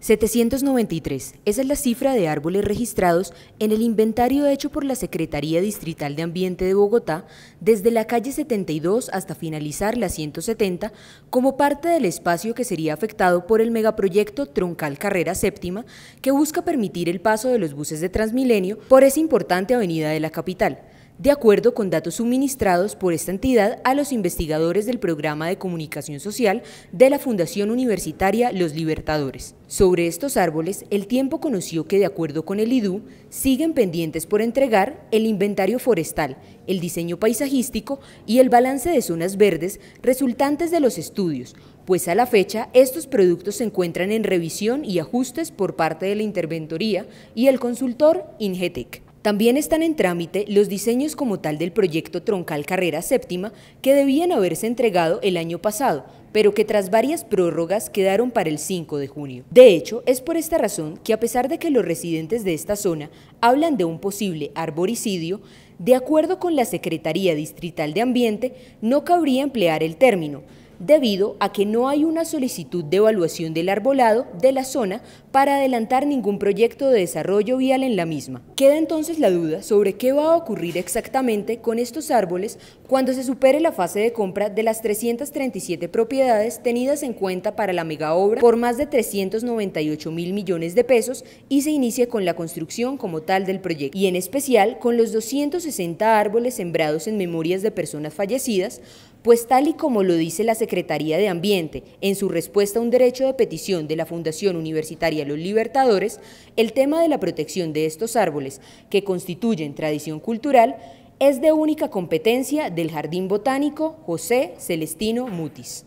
793. Esa es la cifra de árboles registrados en el inventario hecho por la Secretaría Distrital de Ambiente de Bogotá desde la calle 72 hasta finalizar la 170 como parte del espacio que sería afectado por el megaproyecto Troncal Carrera Séptima que busca permitir el paso de los buses de Transmilenio por esa importante avenida de la capital de acuerdo con datos suministrados por esta entidad a los investigadores del programa de comunicación social de la Fundación Universitaria Los Libertadores. Sobre estos árboles, el tiempo conoció que de acuerdo con el IDU, siguen pendientes por entregar el inventario forestal, el diseño paisajístico y el balance de zonas verdes resultantes de los estudios, pues a la fecha estos productos se encuentran en revisión y ajustes por parte de la Interventoría y el consultor Ingetec. También están en trámite los diseños como tal del proyecto Troncal Carrera Séptima, que debían haberse entregado el año pasado, pero que tras varias prórrogas quedaron para el 5 de junio. De hecho, es por esta razón que a pesar de que los residentes de esta zona hablan de un posible arboricidio, de acuerdo con la Secretaría Distrital de Ambiente, no cabría emplear el término, debido a que no hay una solicitud de evaluación del arbolado de la zona para adelantar ningún proyecto de desarrollo vial en la misma. Queda entonces la duda sobre qué va a ocurrir exactamente con estos árboles cuando se supere la fase de compra de las 337 propiedades tenidas en cuenta para la mega obra por más de 398 mil millones de pesos y se inicie con la construcción como tal del proyecto, y en especial con los 260 árboles sembrados en memorias de personas fallecidas, pues tal y como lo dice la Secretaría de Ambiente en su respuesta a un derecho de petición de la Fundación Universitaria Los Libertadores, el tema de la protección de estos árboles, que constituyen tradición cultural, es de única competencia del Jardín Botánico José Celestino Mutis.